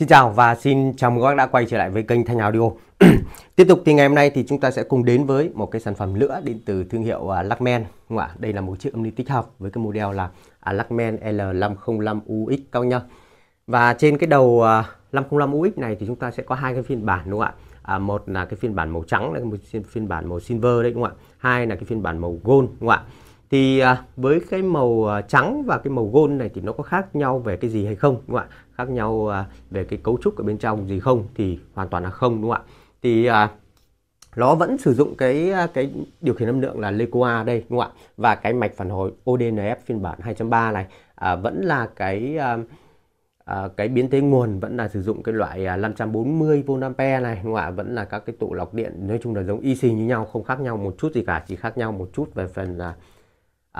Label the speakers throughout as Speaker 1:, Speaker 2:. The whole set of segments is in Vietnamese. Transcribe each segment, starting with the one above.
Speaker 1: Xin chào và xin chào mừng các bác đã quay trở lại với kênh Thanh Audio. Tiếp tục thì ngày hôm nay thì chúng ta sẽ cùng đến với một cái sản phẩm nữa đến từ thương hiệu uh, à, Lacmen. Đúng không ạ? Đây là một chiếc âm ly tích hợp với cái model là uh, Lacmen L505UX các nhá. Và trên cái đầu à, uh, 505UX này thì chúng ta sẽ có hai cái phiên bản đúng không ạ? À, một là cái phiên bản màu trắng, là một phiên bản màu silver đấy đúng không ạ? Hai là cái phiên bản màu gold đúng không ạ? thì à, với cái màu à, trắng và cái màu gold này thì nó có khác nhau về cái gì hay không đúng không ạ khác nhau à, về cái cấu trúc ở bên trong gì không thì hoàn toàn là không đúng không ạ thì nó vẫn sử dụng cái cái điều khiển âm lượng là Lecoa đây đúng không ạ và cái mạch phản hồi ODNF phiên bản 2.3 này à, vẫn là cái à, à, cái biến thế nguồn vẫn là sử dụng cái loại 540 V này đúng không ạ vẫn là các cái tụ lọc điện nói chung là giống y xì như nhau không khác nhau một chút gì cả chỉ khác nhau một chút về phần là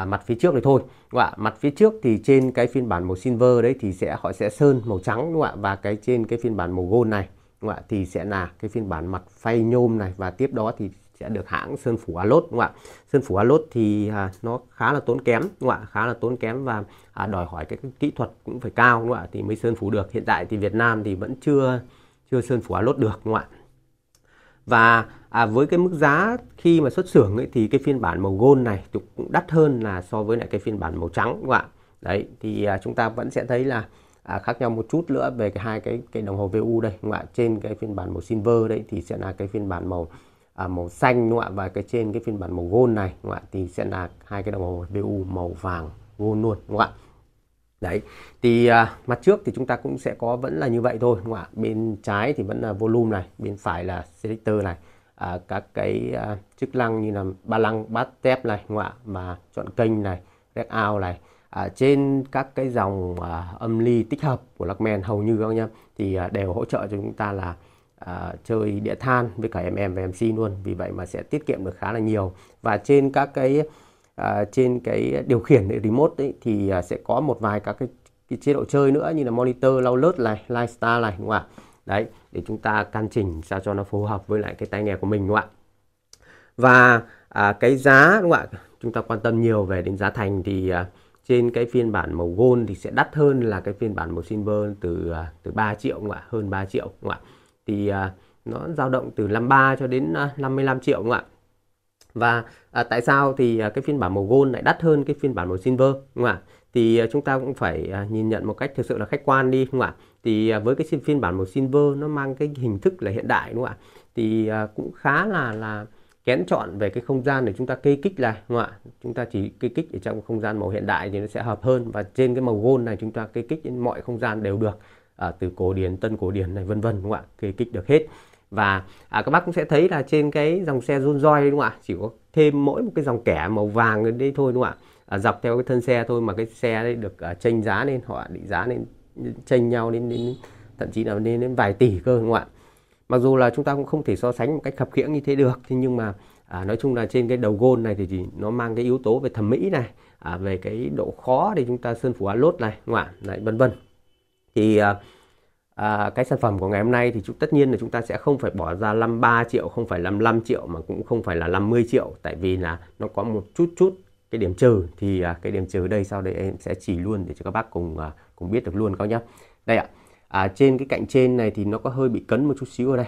Speaker 1: à, mặt phía trước này thôi đúng không ạ mặt phía trước thì trên cái phiên bản màu silver đấy thì sẽ họ sẽ sơn màu trắng đúng không ạ và cái trên cái phiên bản màu gold này đúng không ạ thì sẽ là cái phiên bản mặt phay nhôm này và tiếp đó thì sẽ được hãng sơn phủ Alot đúng không ạ sơn phủ Alot thì à, nó khá là tốn kém đúng không ạ khá là tốn kém và à, đòi hỏi cái, cái kỹ thuật cũng phải cao đúng không ạ thì mới sơn phủ được hiện tại thì Việt Nam thì vẫn chưa chưa sơn phủ Alot được đúng không ạ và à, với cái mức giá khi mà xuất xưởng ấy, thì cái phiên bản màu gold này cũng đắt hơn là so với lại cái phiên bản màu trắng các bạn đấy thì à, chúng ta vẫn sẽ thấy là à, khác nhau một chút nữa về cái hai cái cái đồng hồ VU đây các bạn trên cái phiên bản màu silver đấy thì sẽ là cái phiên bản màu à, màu xanh đúng không ạ và cái trên cái phiên bản màu gold này các bạn thì sẽ là hai cái đồng hồ VU màu vàng gold luôn các bạn đấy thì à, mặt trước thì chúng ta cũng sẽ có vẫn là như vậy thôi đúng không ạ bên trái thì vẫn là volume này bên phải là selector này à, các cái à, chức năng như là ba lăng bát tép này đúng không ạ mà chọn kênh này rec out này à, trên các cái dòng à, âm ly tích hợp của Lacmen hầu như các nhá thì à, đều hỗ trợ cho chúng ta là à, chơi đĩa than với cả em em và MC luôn vì vậy mà sẽ tiết kiệm được khá là nhiều và trên các cái à, trên cái điều khiển để remote ấy, thì à, sẽ có một vài các cái, cái chế độ chơi nữa như là monitor lau lướt này lifestyle này đúng không ạ đấy để chúng ta căn chỉnh sao cho nó phù hợp với lại cái tai nghe của mình đúng không ạ và à, cái giá đúng không ạ chúng ta quan tâm nhiều về đến giá thành thì à, trên cái phiên bản màu gold thì sẽ đắt hơn là cái phiên bản màu silver từ à, từ 3 triệu đúng không ạ hơn 3 triệu đúng không ạ thì à, nó dao động từ 53 cho đến 55 triệu đúng không ạ và à, tại sao thì à, cái phiên bản màu gold lại đắt hơn cái phiên bản màu silver đúng không ạ thì à, chúng ta cũng phải à, nhìn nhận một cách thực sự là khách quan đi đúng không ạ thì à, với cái phiên bản màu silver nó mang cái hình thức là hiện đại đúng không ạ thì à, cũng khá là là kén chọn về cái không gian để chúng ta kê kích lại, đúng không ạ chúng ta chỉ kê kích ở trong không gian màu hiện đại thì nó sẽ hợp hơn và trên cái màu gold này chúng ta kê kích mọi không gian đều được à, từ cổ điển tân cổ điển này vân vân đúng không ạ kê kích được hết và à, các bác cũng sẽ thấy là trên cái dòng xe Rolls Royce đúng không ạ chỉ có thêm mỗi một cái dòng kẻ màu vàng lên đây thôi đúng không ạ à, dọc theo cái thân xe thôi mà cái xe đấy được à, tranh giá lên họ định giá lên tranh nhau đến, đến thậm chí là lên đến vài tỷ cơ đúng không ạ mặc dù là chúng ta cũng không thể so sánh một cách khập khiễng như thế được thế nhưng mà à, nói chung là trên cái đầu gôn này thì, chỉ nó mang cái yếu tố về thẩm mỹ này à, về cái độ khó để chúng ta sơn phủ lốt này đúng không ạ Đấy, vân vân thì à, à, cái sản phẩm của ngày hôm nay thì chúng, tất nhiên là chúng ta sẽ không phải bỏ ra 53 triệu, không phải 55 triệu mà cũng không phải là 50 triệu tại vì là nó có một chút chút cái điểm trừ thì à, cái điểm trừ đây sau đây em sẽ chỉ luôn để cho các bác cùng à, cùng biết được luôn các nhá. Đây ạ. À, trên cái cạnh trên này thì nó có hơi bị cấn một chút xíu ở đây.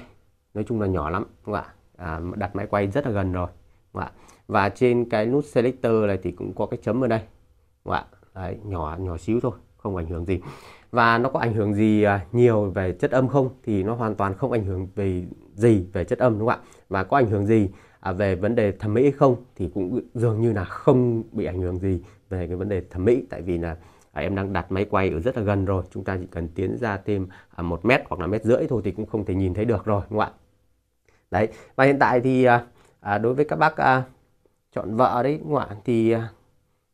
Speaker 1: Nói chung là nhỏ lắm các ạ. À, đặt máy quay rất là gần rồi. Các ạ. Và trên cái nút selector này thì cũng có cái chấm ở đây. Các ạ. Đấy, nhỏ nhỏ xíu thôi không ảnh hưởng gì và nó có ảnh hưởng gì à, nhiều về chất âm không thì nó hoàn toàn không ảnh hưởng về gì về chất âm đúng không ạ và có ảnh hưởng gì à, về vấn đề thẩm mỹ không thì cũng dường như là không bị ảnh hưởng gì về cái vấn đề thẩm mỹ tại vì là à, em đang đặt máy quay ở rất là gần rồi chúng ta chỉ cần tiến ra thêm một mét hoặc là mét rưỡi thôi thì cũng không thể nhìn thấy được rồi đúng không ạ đấy và hiện tại thì đối với các bác chọn vợ đấy đúng không ạ thì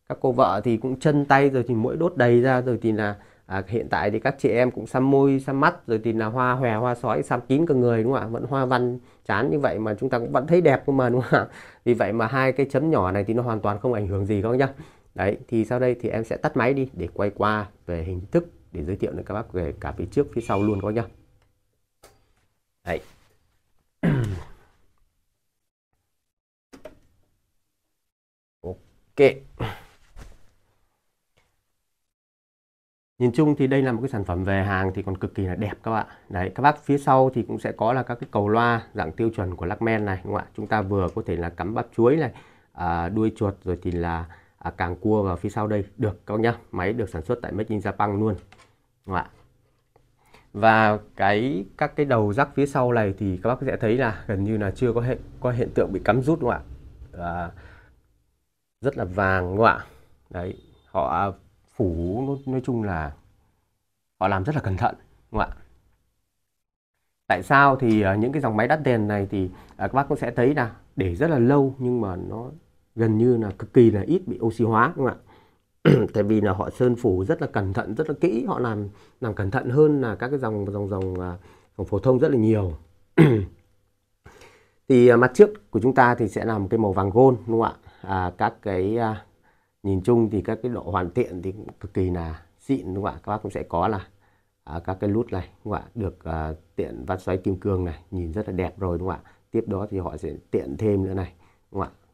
Speaker 1: các cô vợ thì cũng chân tay rồi thì mũi đốt đầy ra rồi thì là à, hiện tại thì các chị em cũng xăm môi xăm mắt rồi thì là hoa hòe hoa sói xăm kín cả người đúng không ạ vẫn hoa văn chán như vậy mà chúng ta cũng vẫn thấy đẹp cơ mà đúng không ạ vì vậy mà hai cái chấm nhỏ này thì nó hoàn toàn không ảnh hưởng gì các nhá đấy thì sau đây thì em sẽ tắt máy đi để quay qua về hình thức để giới thiệu đến các bác về cả phía trước phía sau luôn các nhá đấy ok Nhìn chung thì đây là một cái sản phẩm về hàng thì còn cực kỳ là đẹp các bạn. Đấy, các bác phía sau thì cũng sẽ có là các cái cầu loa dạng tiêu chuẩn của Lacmen này đúng không ạ? Chúng ta vừa có thể là cắm bắp chuối này, à, đuôi chuột rồi thì là à, càng cua vào phía sau đây được các bác nhá. Máy được sản xuất tại Made in Japan luôn. Đúng không ạ? Và cái các cái đầu rắc phía sau này thì các bác sẽ thấy là gần như là chưa có hiện có hiện tượng bị cắm rút đúng không ạ? À, rất là vàng đúng không ạ? Đấy, họ phủ nói, nói chung là họ làm rất là cẩn thận đúng không ạ tại sao thì uh, những cái dòng máy đắt tiền này thì uh, các bác cũng sẽ thấy là để rất là lâu nhưng mà nó gần như là cực kỳ là ít bị oxy hóa đúng không ạ tại vì là họ sơn phủ rất là cẩn thận rất là kỹ họ làm làm cẩn thận hơn là các cái dòng dòng dòng ờ, dòng phổ thông rất là nhiều thì uh, mặt trước của chúng ta thì sẽ là một cái màu vàng gold đúng không ạ à, các cái à, nhìn chung thì các cái độ hoàn thiện thì cực kỳ là xịn đúng không ạ các bác cũng sẽ có là à, các cái nút này đúng không ạ được à, tiện vắt xoáy kim cương này nhìn rất là đẹp rồi đúng không ạ tiếp đó thì họ sẽ tiện thêm nữa này đúng không ạ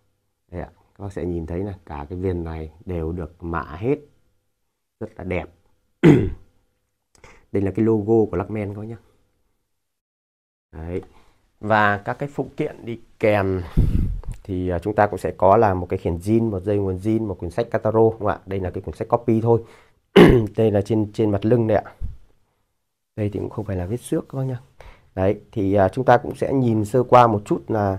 Speaker 1: đây ạ các bác sẽ nhìn thấy là cả cái viên này đều được mạ hết rất là đẹp đây là cái logo của Luckman các nhé đấy và các cái phụ kiện đi kèm thì à, chúng ta cũng sẽ có là một cái khiển zin một dây nguồn zin một quyển sách cataro không ạ đây là cái quyển sách copy thôi đây là trên trên mặt lưng đấy ạ đây thì cũng không phải là vết xước các bác nhá đấy thì uh, chúng ta cũng sẽ nhìn sơ qua một chút là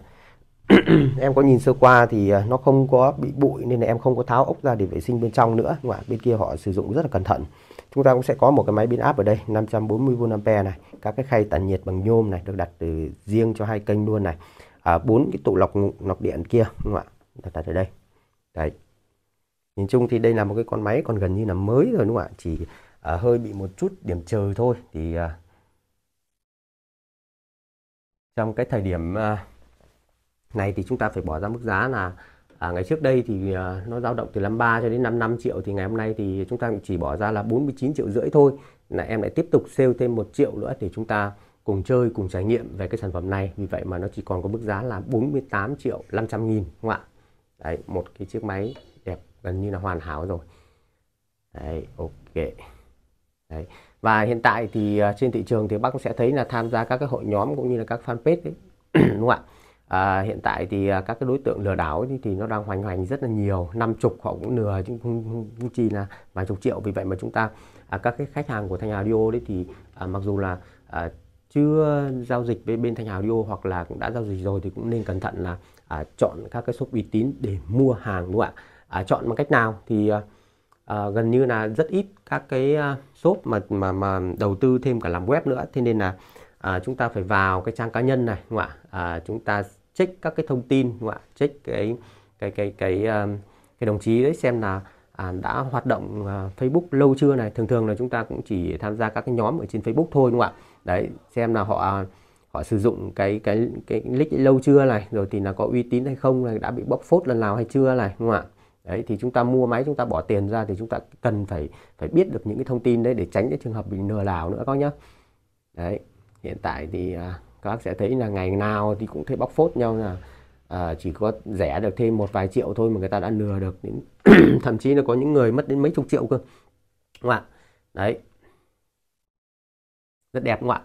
Speaker 1: em có nhìn sơ qua thì uh, nó không có bị bụi nên là em không có tháo ốc ra để vệ sinh bên trong nữa đúng không ạ bên kia họ sử dụng rất là cẩn thận chúng ta cũng sẽ có một cái máy biến áp ở đây 540V này các cái khay tản nhiệt bằng nhôm này được đặt từ riêng cho hai kênh luôn này À, bốn cái tụ lọc lọc điện kia đúng không ạ đặt, đặt ở đây đấy nhìn chung thì đây là một cái con máy còn gần như là mới rồi đúng không ạ chỉ à, hơi bị một chút điểm trừ thôi thì à, trong cái thời điểm à, này thì chúng ta phải bỏ ra mức giá là à, ngày trước đây thì à, nó dao động từ 53 cho đến 55 triệu thì ngày hôm nay thì chúng ta chỉ bỏ ra là 49 triệu rưỡi thôi là em lại tiếp tục sale thêm một triệu nữa thì chúng ta cùng chơi, cùng trải nghiệm về cái sản phẩm này. Vì vậy mà nó chỉ còn có mức giá là 48 triệu 500 nghìn không ạ? Đấy, một cái chiếc máy đẹp gần như là hoàn hảo rồi. Đấy, ok. Đấy. Và hiện tại thì à, trên thị trường thì bác cũng sẽ thấy là tham gia các cái hội nhóm cũng như là các fanpage đấy. đúng không ạ? À, hiện tại thì à, các cái đối tượng lừa đảo thì, thì nó đang hoành hành rất là nhiều năm chục họ cũng lừa chứ không, không chỉ là vài chục triệu vì vậy mà chúng ta à, các cái khách hàng của thanh audio đấy thì à, mặc dù là à, chưa giao dịch với bên Thanh Hà Audio hoặc là cũng đã giao dịch rồi thì cũng nên cẩn thận là à, chọn các cái shop uy tín để mua hàng đúng không ạ à, chọn bằng cách nào thì à, à gần như là rất ít các cái à, shop mà mà mà đầu tư thêm cả làm web nữa thế nên là à, chúng ta phải vào cái trang cá nhân này đúng không ạ à, chúng ta check các cái thông tin đúng không ạ check cái cái cái cái cái, à, cái đồng chí đấy xem là à, đã hoạt động à, Facebook lâu chưa này thường thường là chúng ta cũng chỉ tham gia các cái nhóm ở trên Facebook thôi đúng không ạ đấy xem là họ họ sử dụng cái cái cái nick lâu chưa này rồi thì là có uy tín hay không này đã bị bóc phốt lần nào hay chưa này đúng không ạ đấy thì chúng ta mua máy chúng ta bỏ tiền ra thì chúng ta cần phải phải biết được những cái thông tin đấy để tránh cái trường hợp bị lừa đảo nữa các nhá đấy hiện tại thì à, các bác sẽ thấy là ngày nào thì cũng thấy bóc phốt nhau là à, chỉ có rẻ được thêm một vài triệu thôi mà người ta đã lừa được đến thậm chí là có những người mất đến mấy chục triệu cơ đúng không ạ đấy rất đẹp đúng không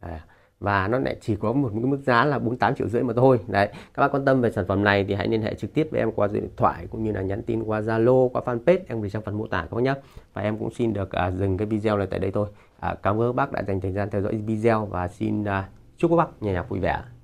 Speaker 1: ạ à, và nó lại chỉ có một mức giá là 48 triệu rưỡi mà thôi đấy các bác quan tâm về sản phẩm này thì hãy liên hệ trực tiếp với em qua điện thoại cũng như là nhắn tin qua Zalo qua fanpage em để trong phần mô tả các bác nhé và em cũng xin được à, dừng cái video này tại đây thôi à, cảm ơn bác đã dành thời gian theo dõi video và xin à, chúc các bác nhà nhà vui vẻ